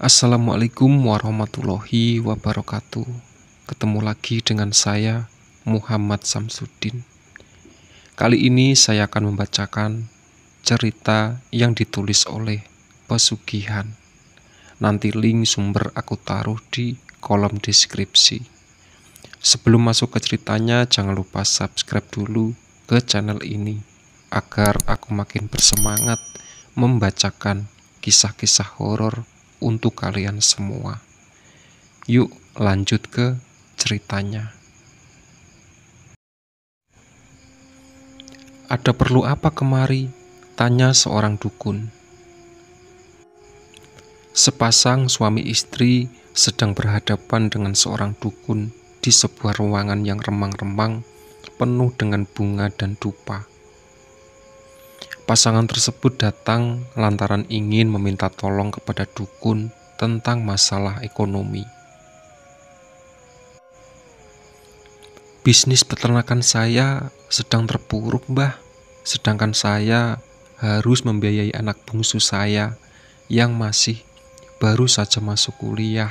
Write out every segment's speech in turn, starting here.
Assalamualaikum warahmatullahi wabarakatuh. Ketemu lagi dengan saya, Muhammad Samsudin. Kali ini saya akan membacakan cerita yang ditulis oleh Pesugihan. Nanti link sumber aku taruh di kolom deskripsi. Sebelum masuk ke ceritanya, jangan lupa subscribe dulu ke channel ini agar aku makin bersemangat membacakan kisah-kisah horor untuk kalian semua. Yuk, lanjut ke ceritanya. Ada perlu apa kemari? Tanya seorang dukun. Sepasang suami istri sedang berhadapan dengan seorang dukun di sebuah ruangan yang remang-remang, penuh dengan bunga dan dupa. Pasangan tersebut datang lantaran ingin meminta tolong kepada dukun tentang masalah ekonomi. Bisnis peternakan saya sedang terpuruk, Mbah. Sedangkan saya harus membiayai anak bungsu saya yang masih baru saja masuk kuliah.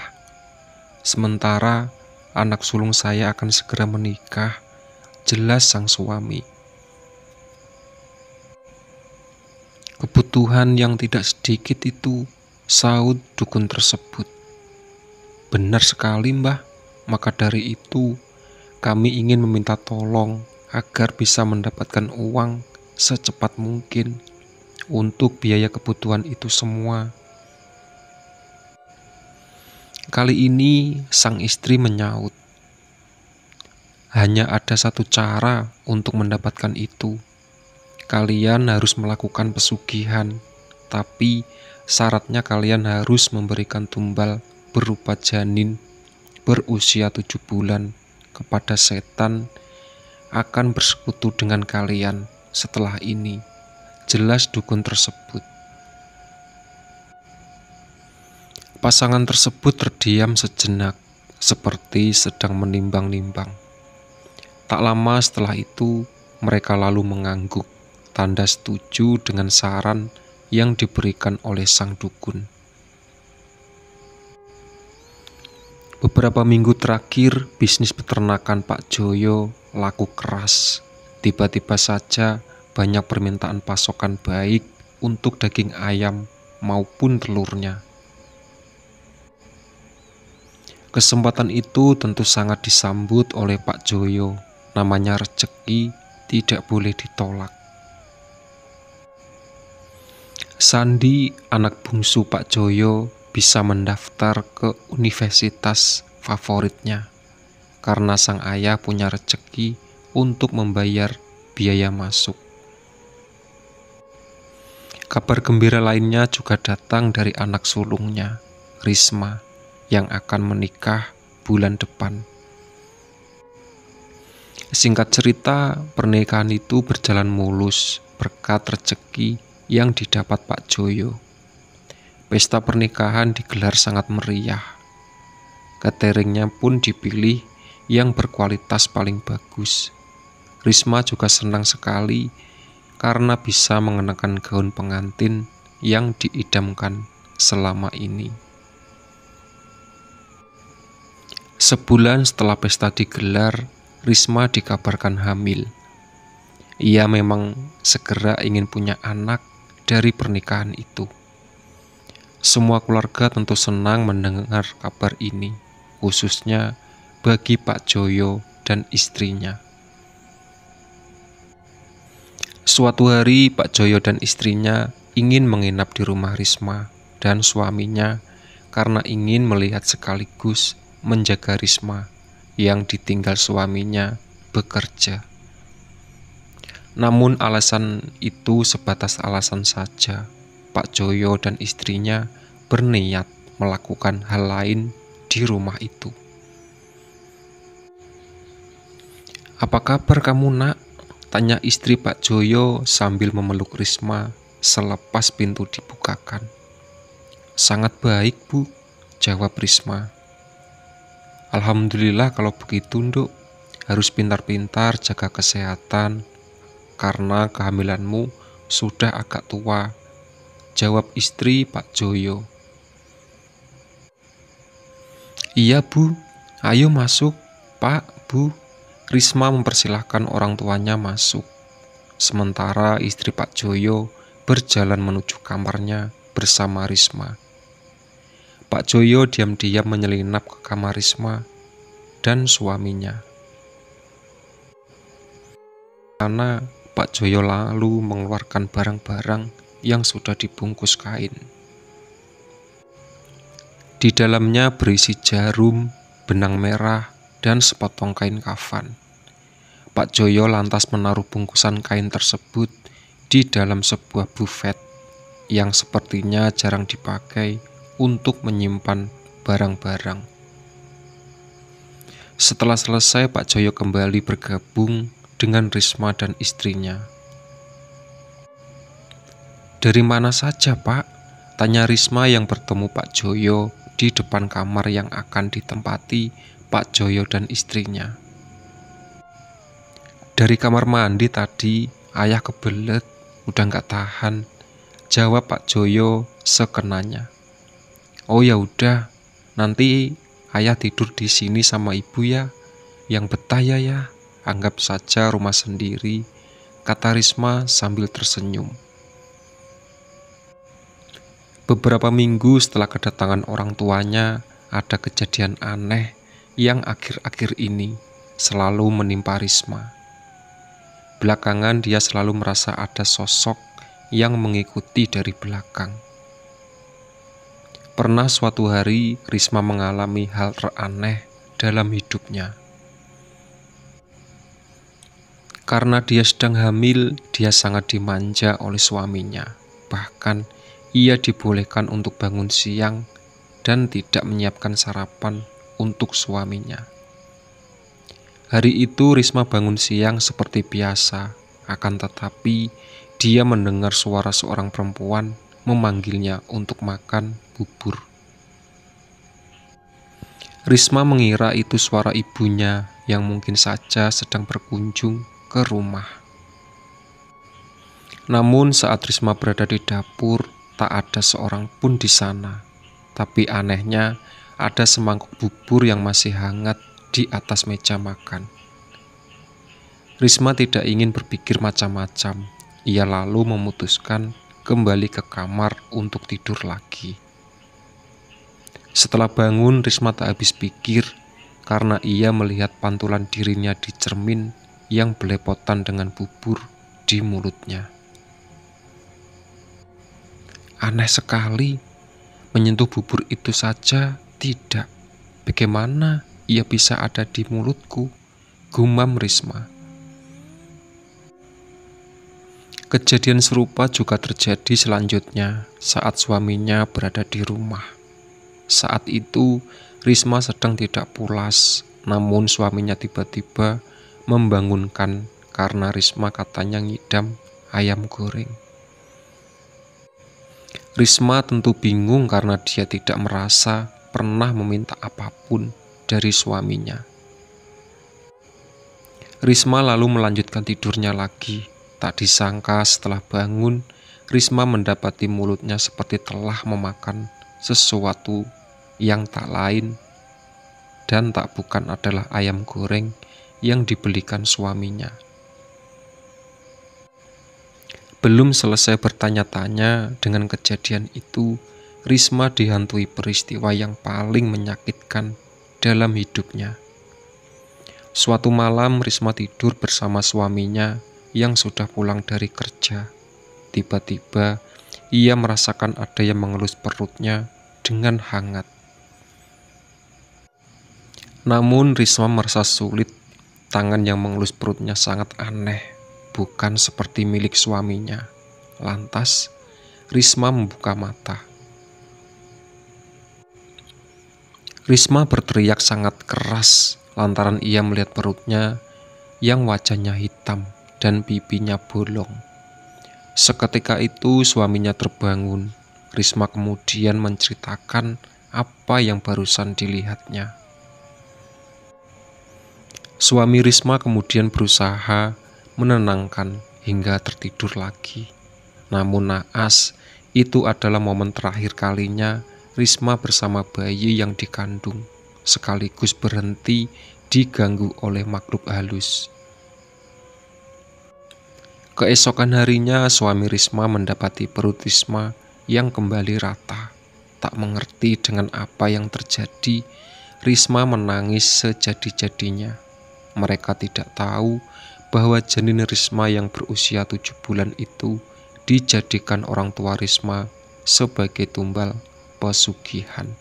Sementara anak sulung saya akan segera menikah, jelas sang suami. Kebutuhan yang tidak sedikit itu saud dukun tersebut. Benar sekali mbah, maka dari itu kami ingin meminta tolong agar bisa mendapatkan uang secepat mungkin untuk biaya kebutuhan itu semua. Kali ini sang istri menyaut. Hanya ada satu cara untuk mendapatkan itu, Kalian harus melakukan pesugihan, tapi syaratnya kalian harus memberikan tumbal berupa janin berusia tujuh bulan kepada setan akan bersekutu dengan kalian setelah ini. Jelas dukun tersebut. Pasangan tersebut terdiam sejenak seperti sedang menimbang-nimbang. Tak lama setelah itu, mereka lalu mengangguk tanda setuju dengan saran yang diberikan oleh sang dukun. Beberapa minggu terakhir, bisnis peternakan Pak Joyo laku keras. Tiba-tiba saja banyak permintaan pasokan baik untuk daging ayam maupun telurnya. Kesempatan itu tentu sangat disambut oleh Pak Joyo. Namanya rezeki tidak boleh ditolak. Sandi, anak bungsu Pak Joyo, bisa mendaftar ke universitas favoritnya karena sang ayah punya rezeki untuk membayar biaya masuk. Kabar gembira lainnya juga datang dari anak sulungnya, Risma, yang akan menikah bulan depan. Singkat cerita, pernikahan itu berjalan mulus berkat rezeki yang didapat Pak Joyo. Pesta pernikahan digelar sangat meriah. Cateringnya pun dipilih yang berkualitas paling bagus. Risma juga senang sekali karena bisa mengenakan gaun pengantin yang diidamkan selama ini. Sebulan setelah pesta digelar, Risma dikabarkan hamil. Ia memang segera ingin punya anak, dari pernikahan itu. Semua keluarga tentu senang mendengar kabar ini, khususnya bagi Pak Joyo dan istrinya. Suatu hari Pak Joyo dan istrinya ingin menginap di rumah Risma dan suaminya karena ingin melihat sekaligus menjaga Risma yang ditinggal suaminya bekerja. Namun alasan itu sebatas alasan saja. Pak Joyo dan istrinya berniat melakukan hal lain di rumah itu. Apa kabar kamu nak? Tanya istri Pak Joyo sambil memeluk Risma selepas pintu dibukakan. Sangat baik bu, jawab Risma. Alhamdulillah kalau begitu nduk, harus pintar-pintar jaga kesehatan, karena kehamilanmu sudah agak tua. Jawab istri Pak Joyo. Iya bu, ayo masuk Pak, Bu. Risma mempersilahkan orang tuanya masuk. Sementara istri Pak Joyo berjalan menuju kamarnya bersama Risma. Pak Joyo diam-diam menyelinap ke kamar Risma dan suaminya. Karena Pak Joyo lalu mengeluarkan barang-barang yang sudah dibungkus kain. Di dalamnya berisi jarum, benang merah, dan sepotong kain kafan. Pak Joyo lantas menaruh bungkusan kain tersebut di dalam sebuah bufet yang sepertinya jarang dipakai untuk menyimpan barang-barang. Setelah selesai, Pak Joyo kembali bergabung dengan Risma dan istrinya. Dari mana saja pak? Tanya Risma yang bertemu Pak Joyo di depan kamar yang akan ditempati Pak Joyo dan istrinya. Dari kamar mandi tadi, ayah kebelet, udah nggak tahan. Jawab Pak Joyo sekenanya. Oh ya udah, nanti ayah tidur di sini sama ibu ya, yang betah ya ya anggap saja rumah sendiri, kata Risma sambil tersenyum. Beberapa minggu setelah kedatangan orang tuanya, ada kejadian aneh yang akhir-akhir ini selalu menimpa Risma. Belakangan dia selalu merasa ada sosok yang mengikuti dari belakang. Pernah suatu hari Risma mengalami hal teraneh dalam hidupnya. Karena dia sedang hamil, dia sangat dimanja oleh suaminya. Bahkan ia dibolehkan untuk bangun siang dan tidak menyiapkan sarapan untuk suaminya. Hari itu Risma bangun siang seperti biasa, akan tetapi dia mendengar suara seorang perempuan memanggilnya untuk makan bubur. Risma mengira itu suara ibunya yang mungkin saja sedang berkunjung ke rumah. Namun saat Risma berada di dapur, tak ada seorang pun di sana. Tapi anehnya, ada semangkuk bubur yang masih hangat di atas meja makan. Risma tidak ingin berpikir macam-macam. Ia lalu memutuskan kembali ke kamar untuk tidur lagi. Setelah bangun, Risma tak habis pikir karena ia melihat pantulan dirinya di cermin yang belepotan dengan bubur di mulutnya. Aneh sekali, menyentuh bubur itu saja tidak. Bagaimana ia bisa ada di mulutku? Gumam Risma. Kejadian serupa juga terjadi selanjutnya saat suaminya berada di rumah. Saat itu, Risma sedang tidak pulas, namun suaminya tiba-tiba membangunkan karena Risma katanya ngidam ayam goreng. Risma tentu bingung karena dia tidak merasa pernah meminta apapun dari suaminya. Risma lalu melanjutkan tidurnya lagi. Tak disangka setelah bangun, Risma mendapati mulutnya seperti telah memakan sesuatu yang tak lain dan tak bukan adalah ayam goreng yang dibelikan suaminya. Belum selesai bertanya-tanya dengan kejadian itu, Risma dihantui peristiwa yang paling menyakitkan dalam hidupnya. Suatu malam, Risma tidur bersama suaminya yang sudah pulang dari kerja. Tiba-tiba, ia merasakan ada yang mengelus perutnya dengan hangat. Namun, Risma merasa sulit Tangan yang mengelus perutnya sangat aneh, bukan seperti milik suaminya. Lantas, Risma membuka mata. Risma berteriak sangat keras lantaran ia melihat perutnya yang wajahnya hitam dan pipinya bolong. Seketika itu suaminya terbangun. Risma kemudian menceritakan apa yang barusan dilihatnya. Suami Risma kemudian berusaha menenangkan hingga tertidur lagi. Namun naas, itu adalah momen terakhir kalinya Risma bersama bayi yang dikandung, sekaligus berhenti diganggu oleh makhluk halus. Keesokan harinya suami Risma mendapati perut Risma yang kembali rata. Tak mengerti dengan apa yang terjadi, Risma menangis sejadi-jadinya mereka tidak tahu bahwa janin Risma yang berusia tujuh bulan itu dijadikan orang tua Risma sebagai tumbal pesugihan.